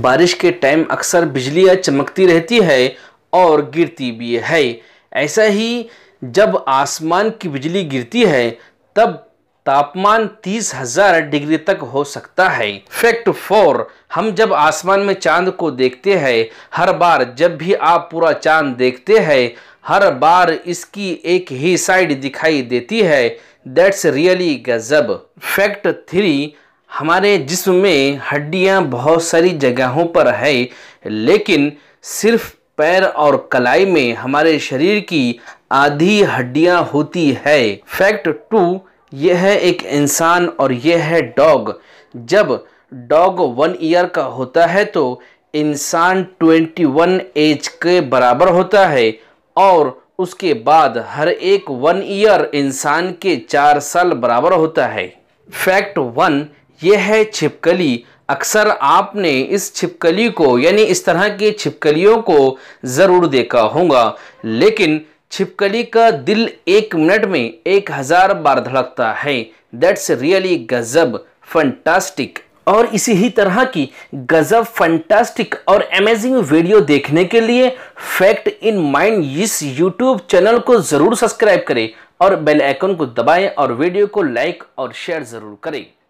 बारिश के टाइम अक्सर बिजलियाँ चमकती रहती है और गिरती भी है ऐसा ही जब आसमान की बिजली गिरती है तब तापमान तीस हजार डिग्री तक हो सकता है फैक्ट फोर हम जब आसमान में चांद को देखते हैं हर बार जब भी आप पूरा चांद देखते हैं हर बार इसकी एक ही साइड दिखाई देती है दैट्स रियली गजब फैक्ट थ्री हमारे जिस्म में हड्डियाँ बहुत सारी जगहों पर है लेकिन सिर्फ पैर और कलाई में हमारे शरीर की आधी हड्डियाँ होती है फैक्ट टू यह है एक इंसान और यह है डॉग जब डॉग वन ईयर का होता है तो इंसान ट्वेंटी वन एज के बराबर होता है और उसके बाद हर एक वन ईयर इंसान के चार साल बराबर होता है फैक्ट वन यह है छिपकली अक्सर आपने इस छिपकली को यानी इस तरह की छिपकलियों को ज़रूर देखा होगा लेकिन छिपकली का दिल एक मिनट में एक हज़ार बार धड़कता है दैट्स रियली गज़ब फंटास्टिक और इसी ही तरह की गज़ब फंटास्टिक और अमेजिंग वीडियो देखने के लिए फैक्ट इन माइंड इस यूट्यूब चैनल को ज़रूर सब्सक्राइब करें और बेल आइकन को दबाएं और वीडियो को लाइक और शेयर ज़रूर करें